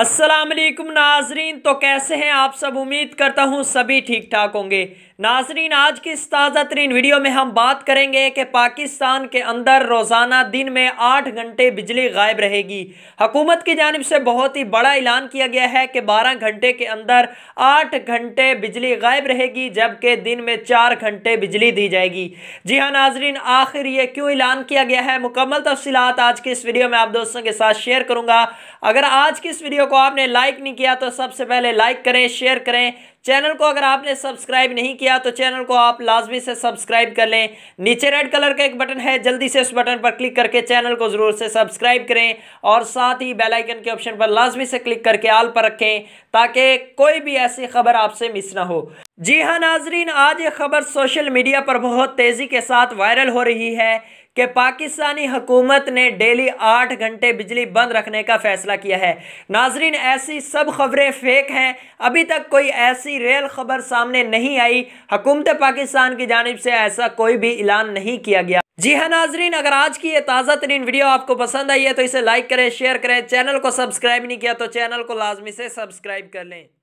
असलम नाजरीन तो कैसे हैं आप सब उम्मीद करता हूँ सभी ठीक ठाक होंगे नाजरीन आज की इस ताज़ा तरीन वीडियो में हम बात करेंगे कि पाकिस्तान के अंदर रोज़ाना दिन में आठ घंटे बिजली गायब रहेगी हकूमत की जानब से बहुत ही बड़ा ऐलान किया गया है कि बारह घंटे के अंदर आठ घंटे बिजली गायब रहेगी जबकि दिन में चार घंटे बिजली दी जाएगी जी हाँ नाजरीन आखिर ये क्यों ऐलान किया गया है मुकम्मल तफसीत आज की इस वीडियो में आप दोस्तों के साथ शेयर करूँगा अगर आज की इस वीडियो को आपने लाइक नहीं किया तो सबसे पहले लाइक करें शेयर करें चैनल को अगर आपने सब्सक्राइब नहीं किया तो चैनल को आप लाजमी से सब्सक्राइब कर लें नीचे रेड कलर का एक बटन है जल्दी से उस बटन पर क्लिक करके चैनल को ज़रूर से सब्सक्राइब करें और साथ ही बेल आइकन के ऑप्शन पर लाजमी से क्लिक करके आल पर रखें ताकि कोई भी ऐसी खबर आपसे मिस ना हो जी हाँ नाजरीन आज ये खबर सोशल मीडिया पर बहुत तेज़ी के साथ वायरल हो रही है कि पाकिस्तानी हुकूमत ने डेली आठ घंटे बिजली बंद रखने का फैसला किया है नाजरीन ऐसी सब खबरें फेक हैं अभी तक कोई ऐसी रेल खबर सामने नहीं आई हुकूमत पाकिस्तान की जानब से ऐसा कोई भी ऐलान नहीं किया गया जी हाँ नाजरीन अगर आज की ये ताज़ा तरीन वीडियो आपको पसंद आई है तो इसे लाइक करें शेयर करें चैनल को सब्सक्राइब नहीं किया तो चैनल को लाजमी से सब्सक्राइब कर लें